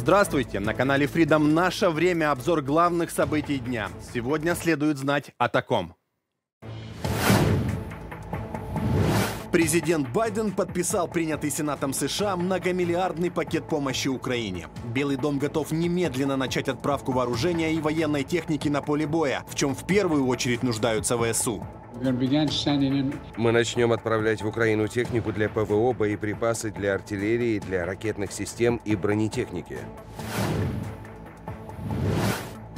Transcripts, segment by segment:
Здравствуйте! На канале Freedom «Наше время» обзор главных событий дня. Сегодня следует знать о таком. Президент Байден подписал принятый Сенатом США многомиллиардный пакет помощи Украине. Белый дом готов немедленно начать отправку вооружения и военной техники на поле боя, в чем в первую очередь нуждаются ВСУ. Мы начнем отправлять в Украину технику для ПВО, боеприпасы для артиллерии, для ракетных систем и бронетехники.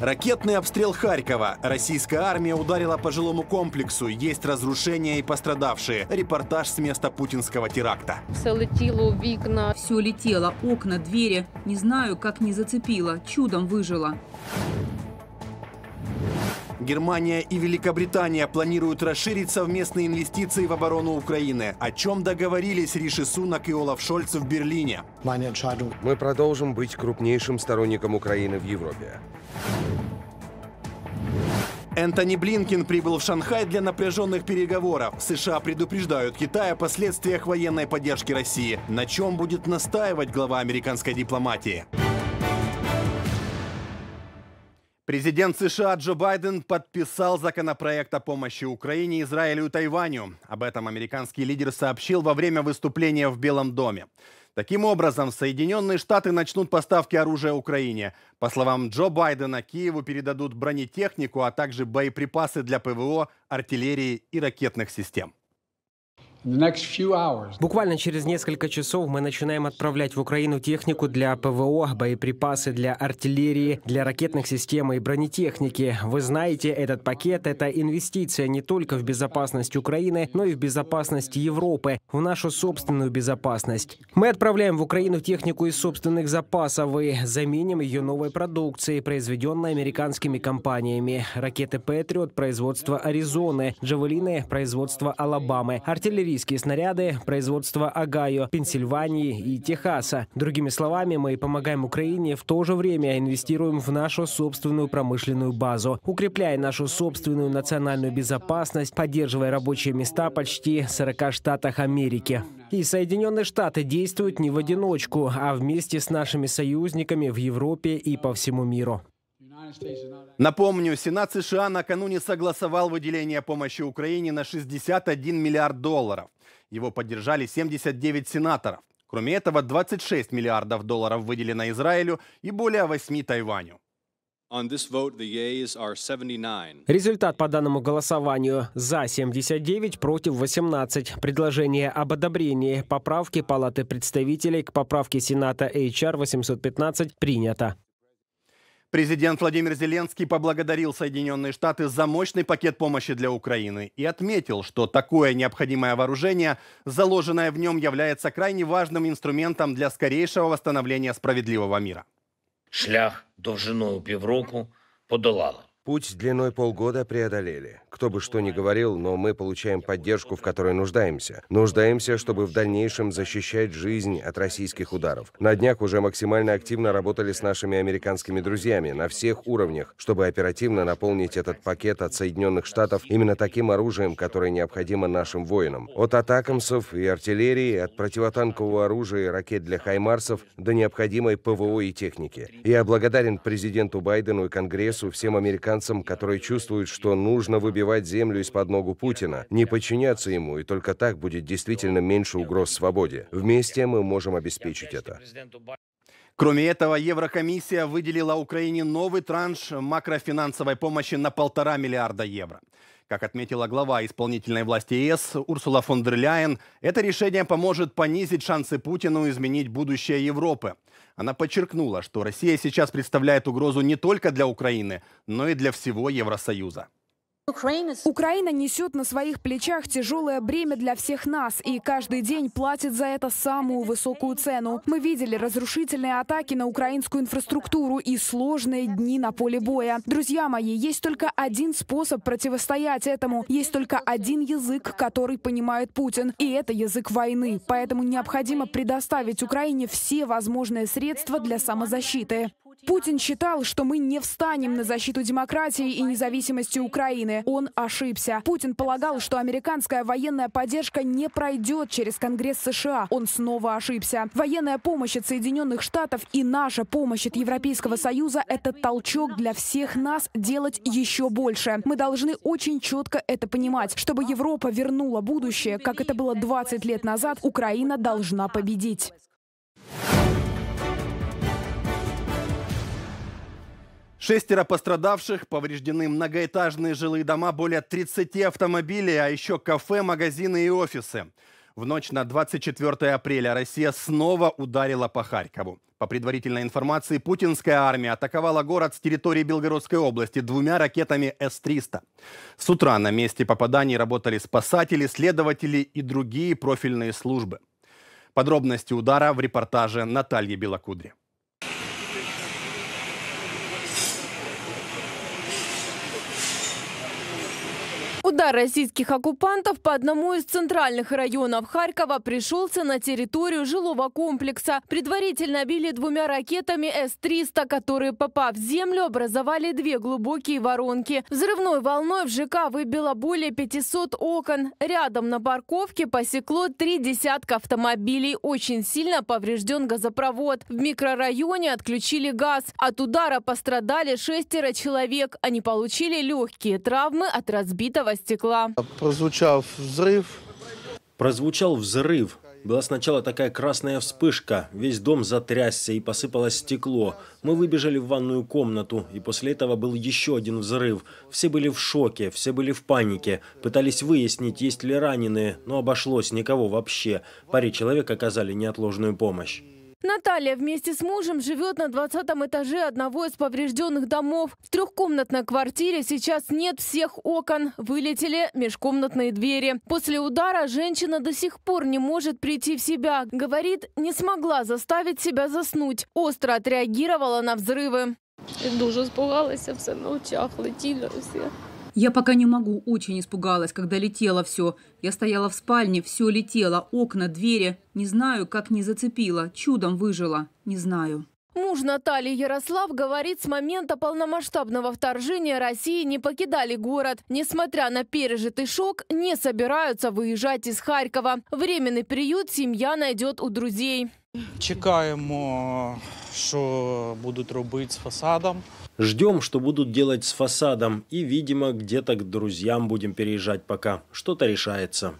Ракетный обстрел Харькова. Российская армия ударила по жилому комплексу. Есть разрушения и пострадавшие. Репортаж с места путинского теракта. Все летело вікна. Все летело. Окна, двери. Не знаю, как не зацепило. Чудом выжила. Германия и Великобритания планируют расширить совместные инвестиции в оборону Украины, о чем договорились Риши Сунак и Олаф Шольц в Берлине. Мы продолжим быть крупнейшим сторонником Украины в Европе. Энтони Блинкин прибыл в Шанхай для напряженных переговоров. США предупреждают Китай о последствиях военной поддержки России. На чем будет настаивать глава американской дипломатии? Президент США Джо Байден подписал законопроект о помощи Украине, Израилю и Тайваню. Об этом американский лидер сообщил во время выступления в Белом доме. Таким образом, Соединенные Штаты начнут поставки оружия Украине. По словам Джо Байдена, Киеву передадут бронетехнику, а также боеприпасы для ПВО, артиллерии и ракетных систем. Буквально через несколько часов мы начинаем отправлять в Украину технику для ПВО, боеприпасы для артиллерии, для ракетных систем и бронетехники. Вы знаете, этот пакет – это инвестиция не только в безопасность Украины, но и в безопасность Европы, в нашу собственную безопасность. Мы отправляем в Украину технику из собственных запасов и заменим ее новой продукцией, произведенной американскими компаниями. Ракеты «Патриот» – производство Аризоны, «Джавелины» – производство Алабамы, артиллерия артиллерийские снаряды, производство Огайо, Пенсильвании и Техаса. Другими словами, мы помогаем Украине в то же время инвестируем в нашу собственную промышленную базу, укрепляя нашу собственную национальную безопасность, поддерживая рабочие места почти в 40 штатах Америки. И Соединенные Штаты действуют не в одиночку, а вместе с нашими союзниками в Европе и по всему миру. Напомню, Сенат США накануне согласовал выделение помощи Украине на 61 миллиард долларов. Его поддержали 79 сенаторов. Кроме этого, 26 миллиардов долларов выделено Израилю и более 8 Тайваню. Результат по данному голосованию за 79, против 18. Предложение об одобрении поправки Палаты представителей к поправке Сената HR 815 принято. Президент Владимир Зеленский поблагодарил Соединенные Штаты за мощный пакет помощи для Украины и отметил, что такое необходимое вооружение, заложенное в нем, является крайне важным инструментом для скорейшего восстановления справедливого мира. Шлях довжиною півроку подолали. Путь длиной полгода преодолели. Кто бы что ни говорил, но мы получаем поддержку, в которой нуждаемся. Нуждаемся, чтобы в дальнейшем защищать жизнь от российских ударов. На днях уже максимально активно работали с нашими американскими друзьями на всех уровнях, чтобы оперативно наполнить этот пакет от Соединенных Штатов именно таким оружием, которое необходимо нашим воинам. От атакамсов и артиллерии, от противотанкового оружия и ракет для хаймарсов до необходимой ПВО и техники. Я благодарен президенту Байдену и Конгрессу, всем американцам, американцам, которые чувствуют, что нужно выбивать землю из-под ногу Путина, не подчиняться ему, и только так будет действительно меньше угроз свободе. Вместе мы можем обеспечить это. Кроме этого, Еврокомиссия выделила Украине новый транш макрофинансовой помощи на полтора миллиарда евро. Как отметила глава исполнительной власти ЕС Урсула фон дер Ляйен, это решение поможет понизить шансы Путину изменить будущее Европы. Она подчеркнула, что Россия сейчас представляет угрозу не только для Украины, но и для всего Евросоюза. Украина несет на своих плечах тяжелое бремя для всех нас, и каждый день платит за это самую высокую цену. Мы видели разрушительные атаки на украинскую инфраструктуру и сложные дни на поле боя. Друзья мои, есть только один способ противостоять этому. Есть только один язык, который понимает Путин, и это язык войны. Поэтому необходимо предоставить Украине все возможные средства для самозащиты. Путин считал, что мы не встанем на защиту демократии и независимости Украины. Он ошибся. Путин полагал, что американская военная поддержка не пройдет через Конгресс США. Он снова ошибся. Военная помощь от Соединенных Штатов и наша помощь от Европейского Союза – это толчок для всех нас делать еще больше. Мы должны очень четко это понимать. Чтобы Европа вернула будущее, как это было 20 лет назад, Украина должна победить. Шестеро пострадавших, повреждены многоэтажные жилые дома, более 30 автомобилей, а еще кафе, магазины и офисы. В ночь на 24 апреля Россия снова ударила по Харькову. По предварительной информации, путинская армия атаковала город с территории Белгородской области двумя ракетами С-300. С утра на месте попаданий работали спасатели, следователи и другие профильные службы. Подробности удара в репортаже Натальи Белокудри. Удар российских оккупантов по одному из центральных районов Харькова пришелся на территорию жилого комплекса. Предварительно били двумя ракетами С-300, которые, попав в землю, образовали две глубокие воронки. Взрывной волной в ЖК выбило более 500 окон. Рядом на парковке посекло три десятка автомобилей. Очень сильно поврежден газопровод. В микрорайоне отключили газ. От удара пострадали шестеро человек. Они получили легкие травмы от разбитого стекла. Прозвучал взрыв. Прозвучал взрыв. Была сначала такая красная вспышка, весь дом затрясся и посыпалось стекло. Мы выбежали в ванную комнату, и после этого был еще один взрыв. Все были в шоке, все были в панике, пытались выяснить, есть ли раненые, но обошлось никого вообще. Паре человек оказали неотложную помощь. Наталья вместе с мужем живет на 20 этаже одного из поврежденных домов. В трехкомнатной квартире сейчас нет всех окон. Вылетели межкомнатные двери. После удара женщина до сих пор не может прийти в себя. Говорит, не смогла заставить себя заснуть. Остро отреагировала на взрывы. Я дуже испугалась, а все на очах летели все. Я пока не могу, очень испугалась, когда летело все. Я стояла в спальне, все летело, окна, двери. Не знаю, как не зацепила, чудом выжила. Не знаю. Муж Натальи Ярослав говорит, с момента полномасштабного вторжения России не покидали город. Несмотря на пережитый шок, не собираются выезжать из Харькова. Временный приют семья найдет у друзей. Чекаем, э, что будут робити з фасадом. Ждем, что будут делать с фасадом, и, видимо, где-то к друзьям будем переезжать пока. Что-то решается.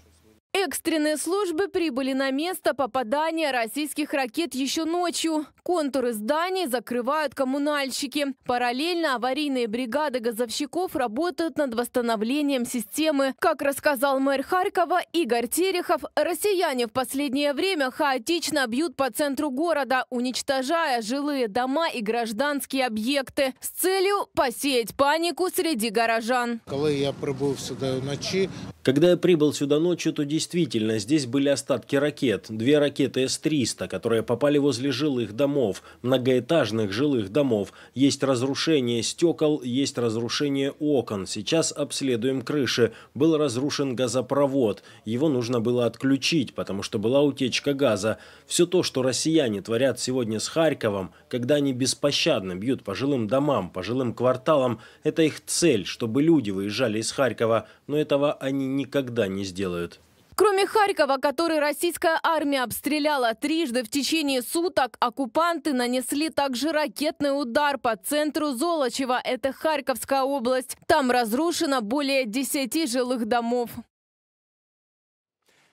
Экстренные службы прибыли на место попадания российских ракет еще ночью. Контуры зданий закрывают коммунальщики. Параллельно аварийные бригады газовщиков работают над восстановлением системы. Как рассказал мэр Харькова Игорь Терехов, россияне в последнее время хаотично бьют по центру города, уничтожая жилые дома и гражданские объекты с целью посеять панику среди горожан. Когда я прибыл сюда ночи, когда я прибыл сюда ночью, то действительно здесь были остатки ракет. Две ракеты С-300, которые попали возле жилых домов домов, многоэтажных жилых домов. Есть разрушение стекол, есть разрушение окон. Сейчас обследуем крыши. Был разрушен газопровод. Его нужно было отключить, потому что была утечка газа. Все то, что россияне творят сегодня с Харьковом, когда они беспощадно бьют по жилым домам, по жилым кварталам, это их цель, чтобы люди выезжали из Харькова, но этого они никогда не сделают. Кроме Харькова, который российская армия обстреляла трижды в течение суток, оккупанты нанесли также ракетный удар по центру Золочева. Это Харьковская область. Там разрушено более 10 жилых домов.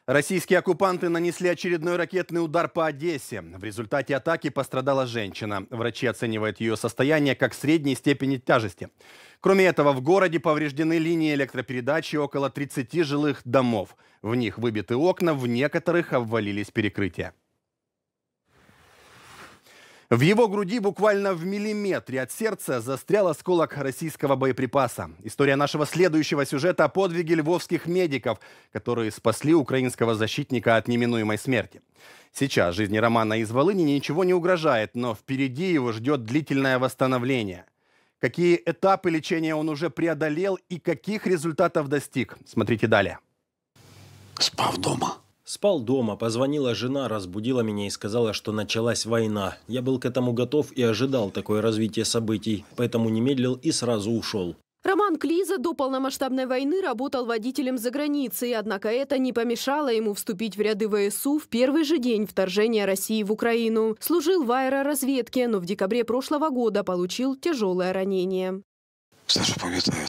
Российские оккупанты нанесли очередной ракетный удар по Одессе. В результате атаки пострадала женщина. Врачи оценивают ее состояние как средней степени тяжести. Кроме этого, в городе повреждены линии электропередачи около 30 жилых домов. В них выбиты окна, в некоторых обвалились перекрытия. В его груди буквально в миллиметре от сердца застрял осколок российского боеприпаса. История нашего следующего сюжета о подвиге львовских медиков, которые спасли украинского защитника от неминуемой смерти. Сейчас жизни Романа из Волыни ничего не угрожает, но впереди его ждет длительное восстановление – какие этапы лечения он уже преодолел и каких результатов достиг. Смотрите далее. Спав дома. Спал дома, позвонила жена, разбудила меня и сказала, что началась война. Я был к этому готов и ожидал такое развитие событий, поэтому не медлил и сразу ушел. Роман Клиза до полномасштабной войны работал водителем за границей, однако это не помешало ему вступить в ряды ВСУ в первый же день вторжения России в Украину. Служил в аэроразведке, но в декабре прошлого года получил тяжелое ранение.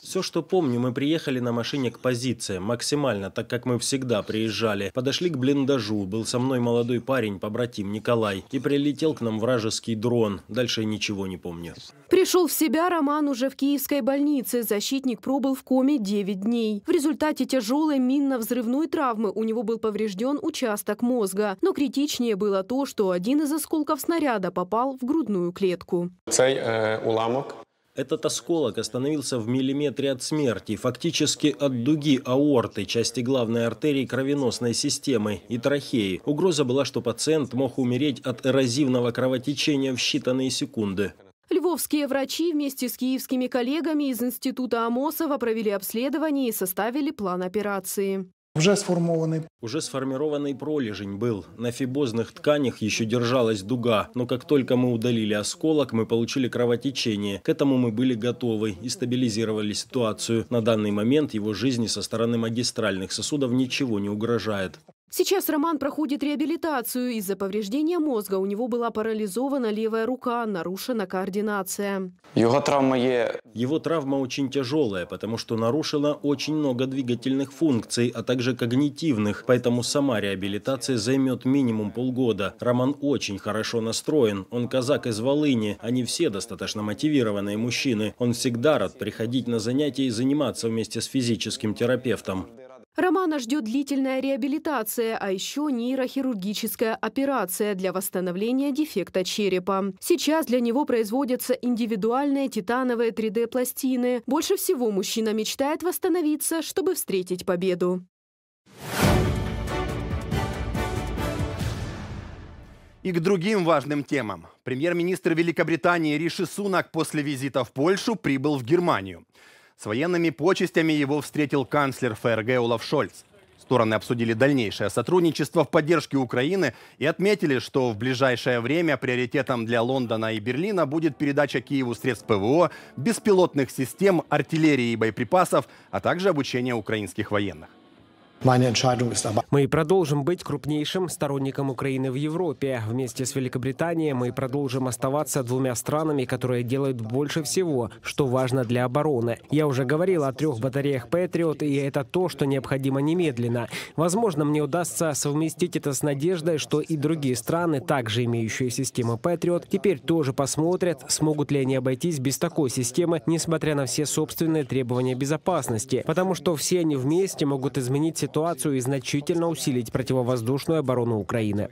Все, что помню, мы приехали на машине к позиции максимально, так как мы всегда приезжали. Подошли к блиндажу, был со мной молодой парень, побратим Николай, и прилетел к нам вражеский дрон. Дальше ничего не помню. Пришел в себя Роман уже в киевской больнице. Защитник пробыл в коме 9 дней. В результате тяжелой минно-взрывной травмы у него был поврежден участок мозга. Но критичнее было то, что один из осколков снаряда попал в грудную клетку. Цей э, уламок этот осколок остановился в миллиметре от смерти, фактически от дуги аорты, части главной артерии кровеносной системы и трахеи. Угроза была, что пациент мог умереть от эрозивного кровотечения в считанные секунды. Львовские врачи вместе с киевскими коллегами из Института Амосова провели обследование и составили план операции. Уже сформованный. Уже сформированный пролежень был. На фибозных тканях еще держалась дуга. Но как только мы удалили осколок, мы получили кровотечение. К этому мы были готовы и стабилизировали ситуацию. На данный момент его жизни со стороны магистральных сосудов ничего не угрожает. Сейчас Роман проходит реабилитацию. Из-за повреждения мозга у него была парализована левая рука, нарушена координация. Его травма, е... Его травма очень тяжелая, потому что нарушила очень много двигательных функций, а также когнитивных. Поэтому сама реабилитация займет минимум полгода. Роман очень хорошо настроен. Он казак из Волыни. Они все достаточно мотивированные мужчины. Он всегда рад приходить на занятия и заниматься вместе с физическим терапевтом. Романа ждет длительная реабилитация, а еще нейрохирургическая операция для восстановления дефекта черепа. Сейчас для него производятся индивидуальные титановые 3D-пластины. Больше всего мужчина мечтает восстановиться, чтобы встретить победу. И к другим важным темам. Премьер-министр Великобритании Риши Сунак после визита в Польшу прибыл в Германию. С военными почестями его встретил канцлер ФРГ Олаф Шольц. Стороны обсудили дальнейшее сотрудничество в поддержке Украины и отметили, что в ближайшее время приоритетом для Лондона и Берлина будет передача Киеву средств ПВО, беспилотных систем, артиллерии и боеприпасов, а также обучение украинских военных. Мы продолжим быть крупнейшим сторонником Украины в Европе. Вместе с Великобританией мы продолжим оставаться двумя странами, которые делают больше всего, что важно для обороны. Я уже говорил о трех батареях Patriot, и это то, что необходимо немедленно. Возможно, мне удастся совместить это с надеждой, что и другие страны, также имеющие систему Patriot, теперь тоже посмотрят, смогут ли они обойтись без такой системы, несмотря на все собственные требования безопасности. Потому что все они вместе могут изменить ситуацию ситуацию и значительно усилить противовоздушную оборону Украины.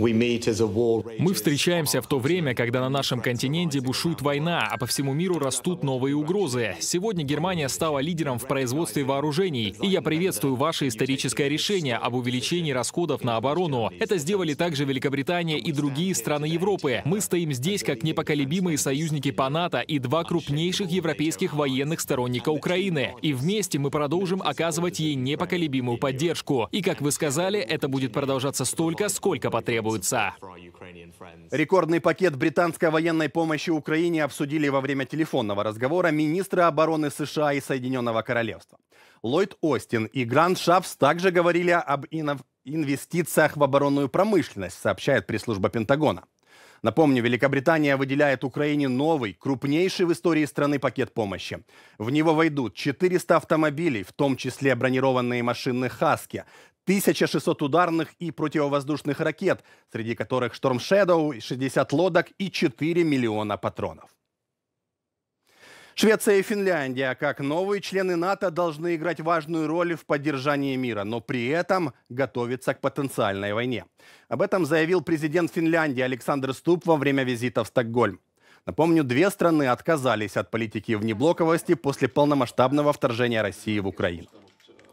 Мы встречаемся в то время, когда на нашем континенте бушует война, а по всему миру растут новые угрозы. Сегодня Германия стала лидером в производстве вооружений, и я приветствую ваше историческое решение об увеличении расходов на оборону. Это сделали также Великобритания и другие страны Европы. Мы стоим здесь как непоколебимые союзники по НАТО и два крупнейших европейских военных сторонника Украины. И вместе мы продолжим оказывать ей непоколебимую поддержку. И, как вы сказали, это будет продолжаться столько, сколько потребуется требуются. Рекордный пакет британской военной помощи Украине обсудили во время телефонного разговора министра обороны США и Соединенного Королевства. Ллойд Остин и Гранд Шафс также говорили об инвестициях в оборонную промышленность, сообщает пресс-служба Пентагона. Напомню, Великобритания выделяет Украине новый, крупнейший в истории страны пакет помощи. В него войдут 400 автомобилей, в том числе бронированные машины «Хаски», 1600 ударных и противовоздушных ракет, среди которых Storm Shadow, 60 лодок и 4 миллиона патронов. Швеция и Финляндия, как новые члены НАТО, должны играть важную роль в поддержании мира, но при этом готовиться к потенциальной войне. Об этом заявил президент Финляндии Александр Ступ во время визита в Стокгольм. Напомню, две страны отказались от политики внеблоковости после полномасштабного вторжения России в Украину.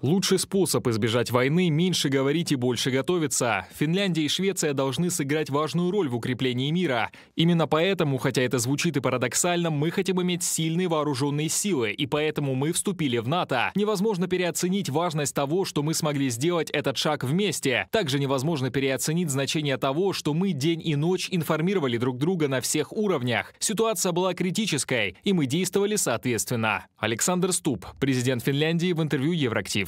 Лучший способ избежать войны – меньше говорить и больше готовиться. Финляндия и Швеция должны сыграть важную роль в укреплении мира. Именно поэтому, хотя это звучит и парадоксально, мы хотим иметь сильные вооруженные силы, и поэтому мы вступили в НАТО. Невозможно переоценить важность того, что мы смогли сделать этот шаг вместе. Также невозможно переоценить значение того, что мы день и ночь информировали друг друга на всех уровнях. Ситуация была критической, и мы действовали соответственно. Александр Ступ, президент Финляндии в интервью Евроактив.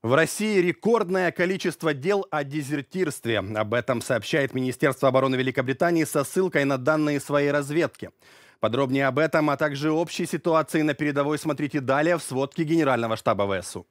В России рекордное количество дел о дезертирстве. Об этом сообщает Министерство обороны Великобритании со ссылкой на данные своей разведки. Подробнее об этом, а также общей ситуации на передовой смотрите далее в сводке Генерального штаба ВСУ.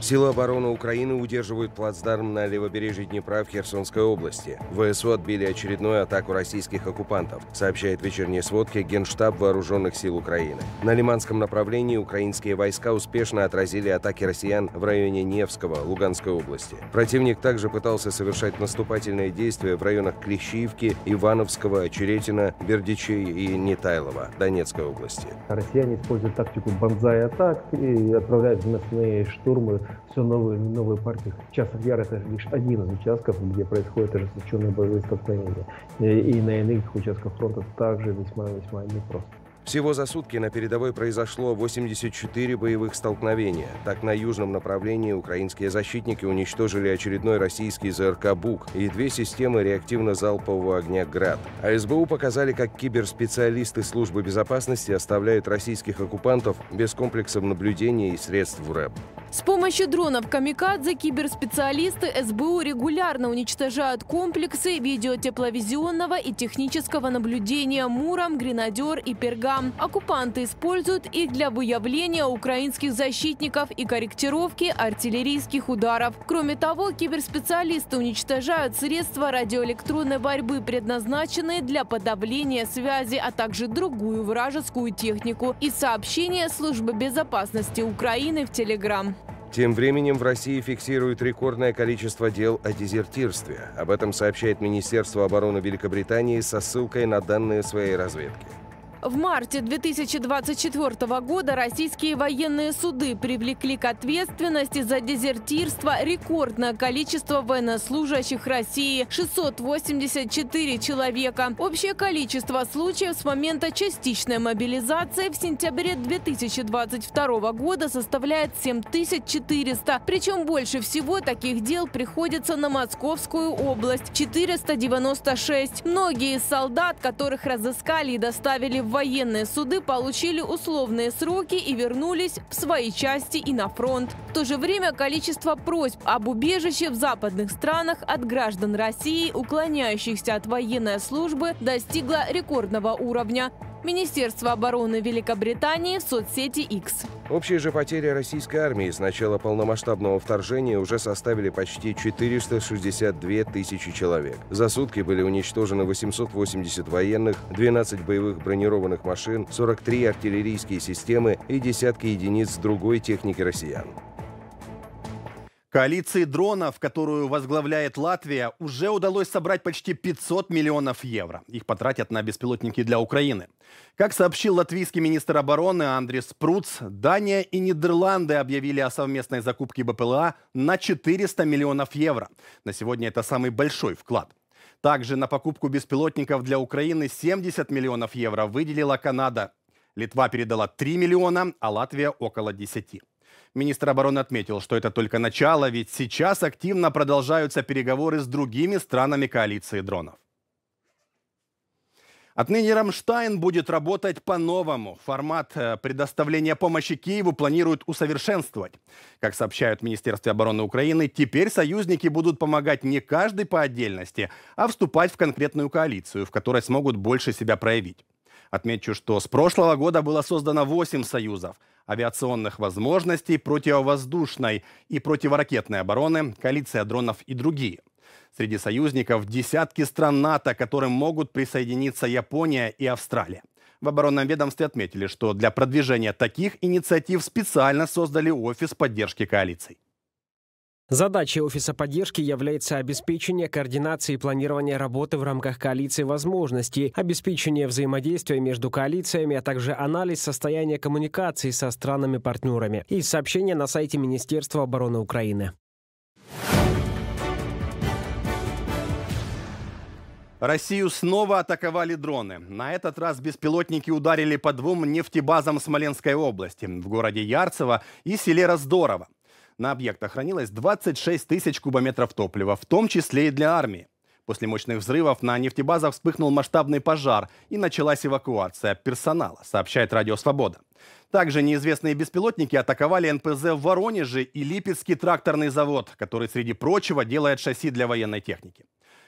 Силы обороны Украины удерживают плацдарм на левобережье Днепра в Херсонской области. ВСУ отбили очередную атаку российских оккупантов, сообщает вечерние сводки Генштаб Вооруженных сил Украины. На Лиманском направлении украинские войска успешно отразили атаки россиян в районе Невского, Луганской области. Противник также пытался совершать наступательные действия в районах Клещиевки, Ивановского, Черетина, Бердичей и Нетайлова, Донецкой области. Россияне используют тактику бонзай-атак и отправляют в мясные штурмы все новые новые партии. Часов Яр это лишь один из участков, где происходят ожесточенные боевые столкновения. И на иных участках фронта также весьма-весьма непросто. Всего за сутки на передовой произошло 84 боевых столкновения. Так, на южном направлении украинские защитники уничтожили очередной российский ЗРК «Бук» и две системы реактивно-залпового огня «Град». А СБУ показали, как киберспециалисты службы безопасности оставляют российских оккупантов без комплексов наблюдения и средств РЭБ. С помощью дронов «Камикадзе» киберспециалисты СБУ регулярно уничтожают комплексы видеотепловизионного и технического наблюдения «Муром», «Гренадер» и «Пергам» США. Оккупанты используют их для выявления украинских защитников и корректировки артиллерийских ударов. Кроме того, киберспециалисты уничтожают средства радиоэлектронной борьбы, предназначенные для подавления связи, а также другую вражескую технику и сообщения службы безопасности Украины в Телеграм. Тем временем в России фиксируют рекордное количество дел о дезертирстве. Об этом сообщает Министерство обороны Великобритании со ссылкой на данные своей разведки. В марте 2024 года российские военные суды привлекли к ответственности за дезертирство рекордное количество военнослужащих России – 684 человека. Общее количество случаев с момента частичной мобилизации в сентябре 2022 года составляет 7400. Причем больше всего таких дел приходится на Московскую область – 496. Многие из солдат, которых разыскали и доставили в военные суды получили условные сроки и вернулись в свои части и на фронт. В то же время количество просьб об убежище в западных странах от граждан России, уклоняющихся от военной службы, достигло рекордного уровня. Министерство обороны Великобритании в соцсети X. Общие же потери российской армии с начала полномасштабного вторжения уже составили почти 462 тысячи человек. За сутки были уничтожены 880 военных, 12 боевых бронированных машин, 43 артиллерийские системы и десятки единиц другой техники россиян. Коалиции дронов, которую возглавляет Латвия, уже удалось собрать почти 500 миллионов евро. Их потратят на беспилотники для Украины. Как сообщил латвийский министр обороны Андрис Пруц, Дания и Нидерланды объявили о совместной закупке БПЛА на 400 миллионов евро. На сегодня это самый большой вклад. Также на покупку беспилотников для Украины 70 миллионов евро выделила Канада. Литва передала 3 миллиона, а Латвия около 10. Министр обороны отметил, что это только начало, ведь сейчас активно продолжаются переговоры с другими странами коалиции дронов. Отныне «Рамштайн» будет работать по-новому. Формат э, предоставления помощи Киеву планируют усовершенствовать. Как сообщают в Министерстве обороны Украины, теперь союзники будут помогать не каждый по отдельности, а вступать в конкретную коалицию, в которой смогут больше себя проявить. Отмечу, что с прошлого года было создано 8 союзов – авиационных возможностей, противовоздушной и противоракетной обороны, коалиция дронов и другие. Среди союзников десятки стран НАТО, к которым могут присоединиться Япония и Австралия. В оборонном ведомстве отметили, что для продвижения таких инициатив специально создали офис поддержки коалиций. Задачей Офиса поддержки является обеспечение координации и планирования работы в рамках коалиции возможностей, обеспечение взаимодействия между коалициями, а также анализ состояния коммуникации со странами-партнерами и сообщение на сайте Министерства обороны Украины. Россию снова атаковали дроны. На этот раз беспилотники ударили по двум нефтебазам Смоленской области в городе Ярцево и селе Раздорово. На объект хранилось 26 тысяч кубометров топлива, в том числе и для армии. После мощных взрывов на нефтебазах вспыхнул масштабный пожар и началась эвакуация персонала, сообщает Радио Свобода. Также неизвестные беспилотники атаковали НПЗ в Воронеже и Липецкий тракторный завод, который, среди прочего, делает шасси для военной техники.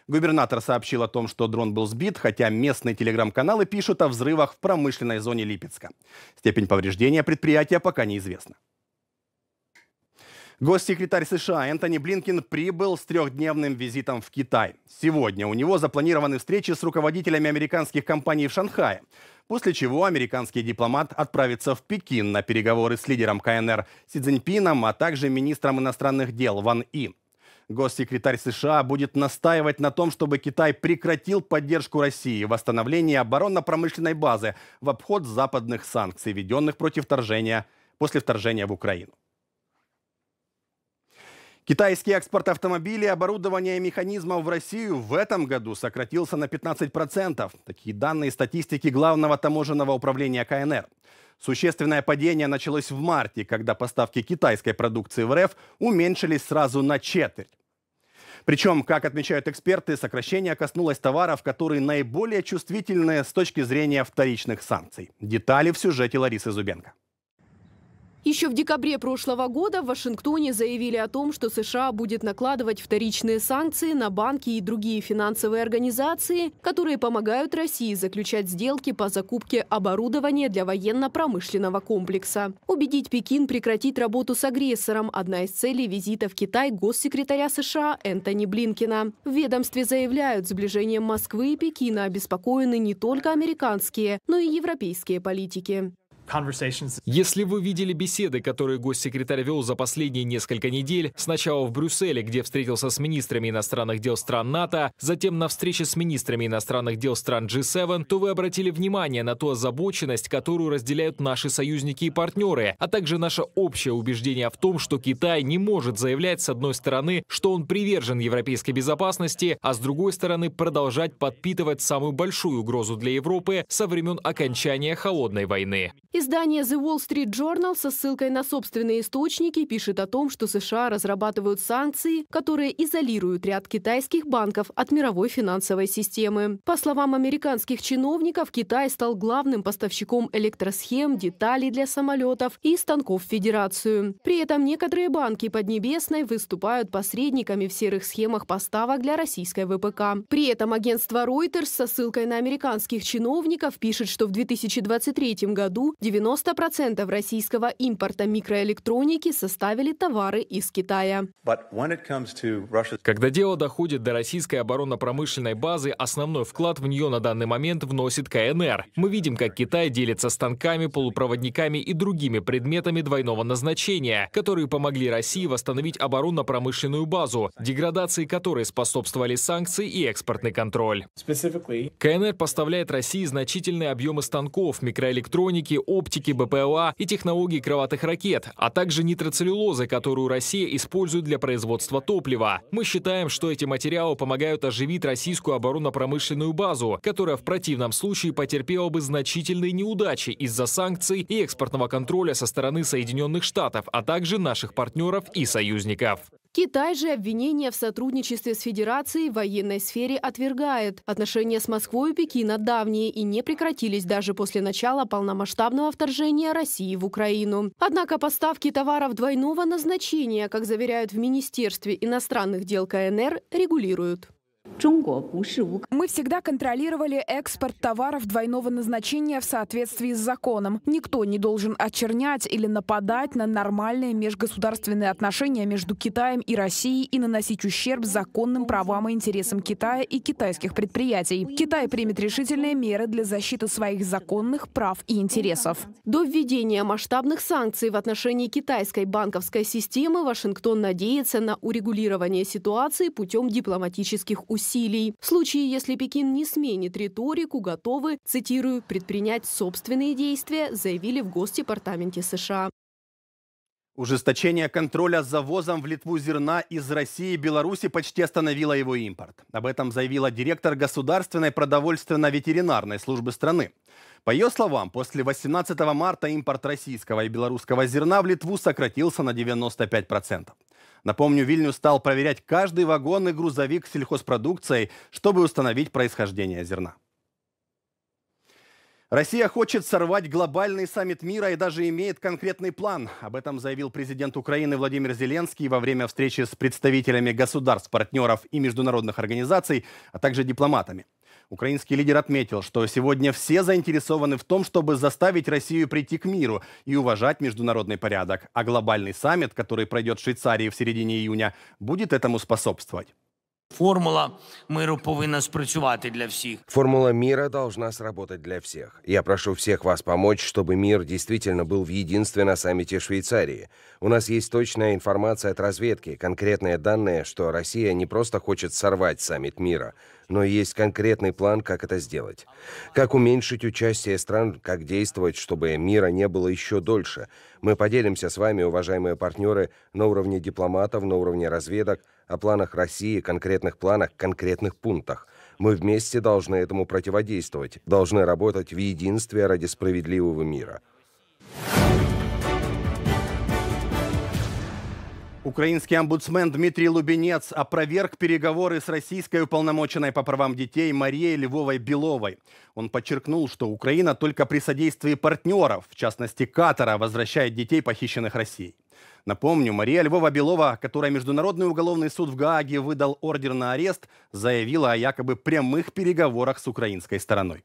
Губернатор сообщил о том, что дрон был сбит, хотя местные телеграм-каналы пишут о взрывах в промышленной зоне Липецка. Степень повреждения предприятия пока неизвестна. Госсекретарь США Энтони Блинкин прибыл с трехдневным визитом в Китай. Сегодня у него запланированы встречи с руководителями американских компаний в Шанхае, после чего американский дипломат отправится в Пекин на переговоры с лидером КНР Си Цзиньпином, а также министром иностранных дел Ван И. Госсекретарь США будет настаивать на том, чтобы Китай прекратил поддержку России в восстановлении оборонно-промышленной базы в обход западных санкций, введенных против вторжения после вторжения в Украину. Китайский экспорт автомобилей, оборудования и механизмов в Россию в этом году сократился на 15%. Такие данные статистики Главного таможенного управления КНР. Существенное падение началось в марте, когда поставки китайской продукции в РФ уменьшились сразу на четверть. Причем, как отмечают эксперты, сокращение коснулось товаров, которые наиболее чувствительны с точки зрения вторичных санкций. Детали в сюжете Ларисы Зубенко. Еще в декабре прошлого года в Вашингтоне заявили о том, что США будет накладывать вторичные санкции на банки и другие финансовые организации, которые помогают России заключать сделки по закупке оборудования для военно-промышленного комплекса. Убедить Пекин прекратить работу с агрессором – одна из целей визита в Китай госсекретаря США Энтони Блинкина. В ведомстве заявляют, сближением Москвы и Пекина обеспокоены не только американские, но и европейские политики. Если вы видели беседы, которые госсекретарь вел за последние несколько недель, сначала в Брюсселе, где встретился с министрами иностранных дел стран НАТО, затем на встрече с министрами иностранных дел стран G7, то вы обратили внимание на ту озабоченность, которую разделяют наши союзники и партнеры, а также наше общее убеждение в том, что Китай не может заявлять, с одной стороны, что он привержен европейской безопасности, а с другой стороны, продолжать подпитывать самую большую угрозу для Европы со времен окончания Холодной войны. Издание The Wall Street Journal со ссылкой на собственные источники пишет о том, что США разрабатывают санкции, которые изолируют ряд китайских банков от мировой финансовой системы. По словам американских чиновников, Китай стал главным поставщиком электросхем, деталей для самолетов и станков в Федерацию. При этом некоторые банки Поднебесной выступают посредниками в серых схемах поставок для российской ВПК. При этом агентство Reuters со ссылкой на американских чиновников пишет, что в 2023 году 90% российского импорта микроэлектроники составили товары из Китая. Когда дело доходит до российской оборонно-промышленной базы, основной вклад в нее на данный момент вносит КНР. Мы видим, как Китай делится станками, полупроводниками и другими предметами двойного назначения, которые помогли России восстановить оборонно-промышленную базу, деградации которой способствовали санкции и экспортный контроль. КНР поставляет России значительные объемы станков, микроэлектроники, оптики, БПЛА и технологий крылатых ракет, а также нитроцеллюлозы, которую Россия использует для производства топлива. Мы считаем, что эти материалы помогают оживить российскую оборонно-промышленную базу, которая в противном случае потерпела бы значительные неудачи из-за санкций и экспортного контроля со стороны Соединенных Штатов, а также наших партнеров и союзников. Китай же обвинения в сотрудничестве с Федерацией в военной сфере отвергает. Отношения с Москвой и Пекина давние и не прекратились даже после начала полномасштабного вторжения России в Украину. Однако поставки товаров двойного назначения, как заверяют в Министерстве иностранных дел КНР, регулируют. Мы всегда контролировали экспорт товаров двойного назначения в соответствии с законом. Никто не должен очернять или нападать на нормальные межгосударственные отношения между Китаем и Россией и наносить ущерб законным правам и интересам Китая и китайских предприятий. Китай примет решительные меры для защиты своих законных прав и интересов. До введения масштабных санкций в отношении китайской банковской системы Вашингтон надеется на урегулирование ситуации путем дипломатических усилий усилий. В случае, если Пекин не сменит риторику, готовы, цитирую, предпринять собственные действия, заявили в Госдепартаменте США. Ужесточение контроля за ввозом в Литву зерна из России и Беларуси почти остановило его импорт. Об этом заявила директор Государственной продовольственно-ветеринарной службы страны. По ее словам, после 18 марта импорт российского и белорусского зерна в Литву сократился на 95%. Напомню, Вильню стал проверять каждый вагон и грузовик с сельхозпродукцией, чтобы установить происхождение зерна. Россия хочет сорвать глобальный саммит мира и даже имеет конкретный план. Об этом заявил президент Украины Владимир Зеленский во время встречи с представителями государств, партнеров и международных организаций, а также дипломатами. Украинский лидер отметил, что сегодня все заинтересованы в том, чтобы заставить Россию прийти к миру и уважать международный порядок. А глобальный саммит, который пройдет в Швейцарии в середине июня, будет этому способствовать. Формула миру повинна спрацювати для всех. Формула мира должна сработать для всех. Я прошу всех вас помочь, чтобы мир действительно был в единстве на саммите Швейцарии. У нас есть точная информация от разведки, конкретные данные, что Россия не просто хочет сорвать саммит мира, но есть конкретный план, как это сделать. Как уменьшить участие стран, как действовать, чтобы мира не было еще дольше. Мы поделимся с вами, уважаемые партнеры, на уровне дипломатов, на уровне разведок, о планах России, конкретных планах, конкретных пунктах. Мы вместе должны этому противодействовать, должны работать в единстве ради справедливого мира. Украинский омбудсмен Дмитрий Лубенец опроверг переговоры с российской уполномоченной по правам детей Марией Львовой-Беловой. Он подчеркнул, что Украина только при содействии партнеров, в частности Катара, возвращает детей, похищенных Россией. Напомню, Мария Львова-Белова, которая Международный уголовный суд в Гааге выдал ордер на арест, заявила о якобы прямых переговорах с украинской стороной.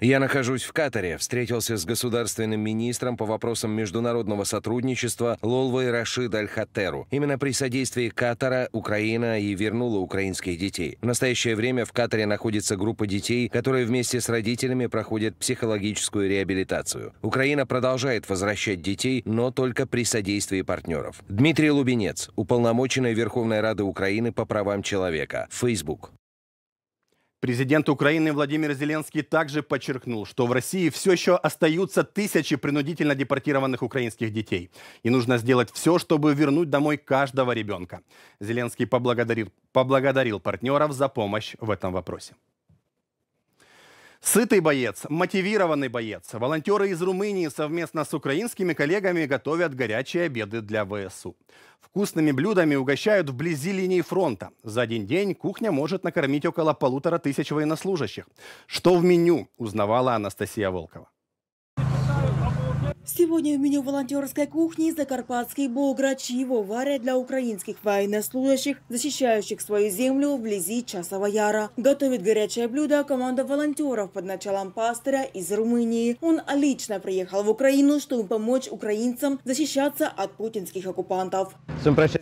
Я нахожусь в Катаре, встретился с государственным министром по вопросам международного сотрудничества Лолвой Рашид Аль-Хаттеру. Именно при содействии Катара Украина и вернула украинских детей. В настоящее время в Катаре находится группа детей, которые вместе с родителями проходят психологическую реабилитацию. Украина продолжает возвращать детей, но только при содействии партнеров. Дмитрий Лубенец, уполномоченный Верховной Рады Украины по правам человека, Facebook. Президент Украины Владимир Зеленский также подчеркнул, что в России все еще остаются тысячи принудительно депортированных украинских детей. И нужно сделать все, чтобы вернуть домой каждого ребенка. Зеленский поблагодарил, поблагодарил партнеров за помощь в этом вопросе. Сытый боец, мотивированный боец. Волонтеры из Румынии совместно с украинскими коллегами готовят горячие обеды для ВСУ. Вкусными блюдами угощают вблизи линии фронта. За один день кухня может накормить около полутора тысяч военнослужащих. Что в меню, узнавала Анастасия Волкова. Сегодня в меню волонтерской кухни закарпатский бограч. Его варят для украинских военнослужащих, защищающих свою землю вблизи Часова Яра. Готовит горячее блюдо команда волонтеров под началом пастыря из Румынии. Он лично приехал в Украину, чтобы помочь украинцам защищаться от путинских оккупантов.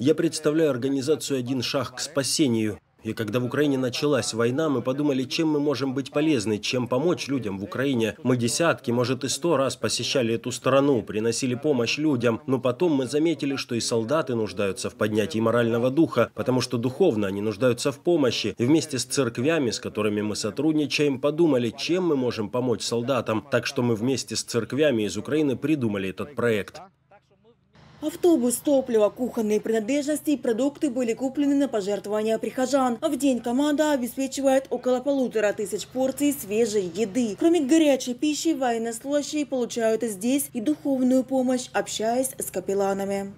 Я представляю организацию «Один шаг к спасению». И когда в Украине началась война, мы подумали, чем мы можем быть полезны, чем помочь людям в Украине. Мы десятки, может и сто раз посещали эту страну, приносили помощь людям, но потом мы заметили, что и солдаты нуждаются в поднятии морального духа, потому что духовно они нуждаются в помощи. И вместе с церквями, с которыми мы сотрудничаем, подумали, чем мы можем помочь солдатам. Так что мы вместе с церквями из Украины придумали этот проект. Автобус, топливо, кухонные принадлежности и продукты были куплены на пожертвования прихожан. в день команда обеспечивает около полутора тысяч порций свежей еды. Кроме горячей пищи, военнослужащие получают здесь и духовную помощь, общаясь с капелланами.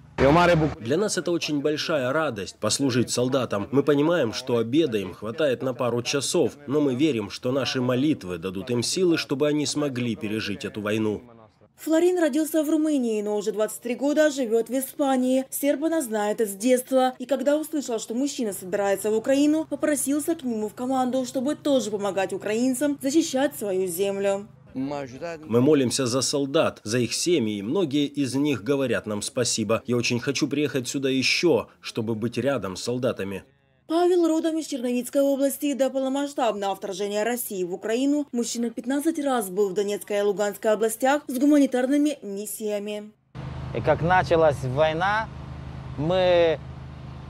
Для нас это очень большая радость послужить солдатам. Мы понимаем, что обеда им хватает на пару часов, но мы верим, что наши молитвы дадут им силы, чтобы они смогли пережить эту войну. Флорин родился в Румынии, но уже 23 года живет в Испании. Серб она знает с детства. И когда услышал, что мужчина собирается в Украину, попросился к нему в команду, чтобы тоже помогать украинцам защищать свою землю. Мы молимся за солдат, за их семьи, и многие из них говорят нам спасибо. Я очень хочу приехать сюда еще, чтобы быть рядом с солдатами. Павел родом из Черновицкой области до полномасштабного вторжения России в Украину мужчина 15 раз был в Донецкой и Луганской областях с гуманитарными миссиями. И как началась война, мы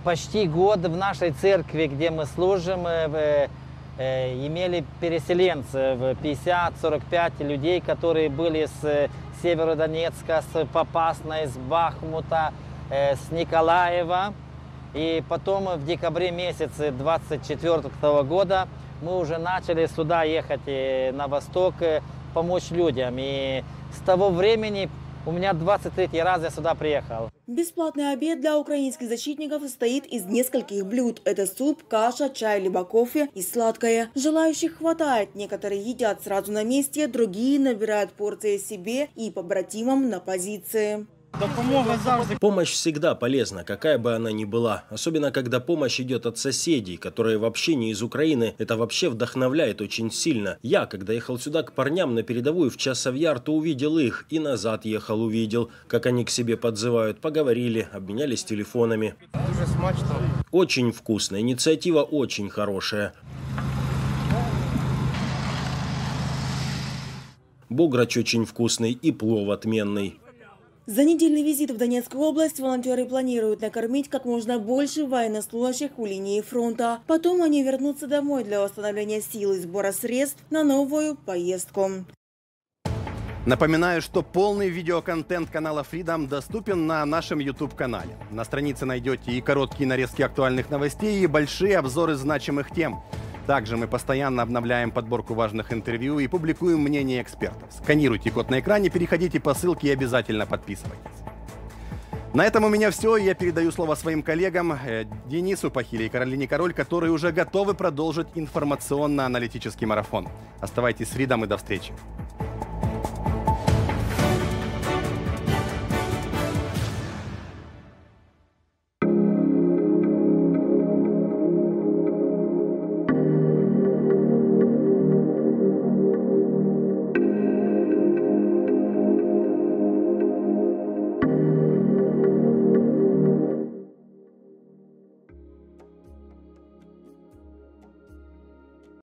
почти год в нашей церкви, где мы служим, э, э, имели переселенцев, 50-45 людей, которые были с э, Северодонецка, с Попасной, с Бахмута, с Николаева – и потом в декабре месяце 24 -го года мы уже начали сюда ехать э, на восток, э, помочь людям. И с того времени у меня 23 раз я сюда приехал. Бесплатный обед для украинских защитников состоит из нескольких блюд. Это суп, каша, чай, либо кофе и сладкое. Желающих хватает. Некоторые едят сразу на месте, другие набирают порции себе и побратимам на позиции. Помощь всегда полезна, какая бы она ни была. Особенно, когда помощь идет от соседей, которые вообще не из Украины. Это вообще вдохновляет очень сильно. Я, когда ехал сюда к парням на передовую в Часовьяр, то увидел их. И назад ехал, увидел, как они к себе подзывают. Поговорили, обменялись телефонами. Очень вкусно. Инициатива очень хорошая. Бограч очень вкусный и плов отменный. За недельный визит в Донецкую область волонтеры планируют накормить как можно больше военнослужащих у линии фронта. Потом они вернутся домой для восстановления сил и сбора средств на новую поездку. Напоминаю, что полный видеоконтент канала Freedom доступен на нашем YouTube-канале. На странице найдете и короткие нарезки актуальных новостей, и большие обзоры значимых тем. Также мы постоянно обновляем подборку важных интервью и публикуем мнение экспертов. Сканируйте код на экране, переходите по ссылке и обязательно подписывайтесь. На этом у меня все. Я передаю слово своим коллегам э, Денису Пахили и Каролине Король, которые уже готовы продолжить информационно-аналитический марафон. Оставайтесь с Ридом и до встречи.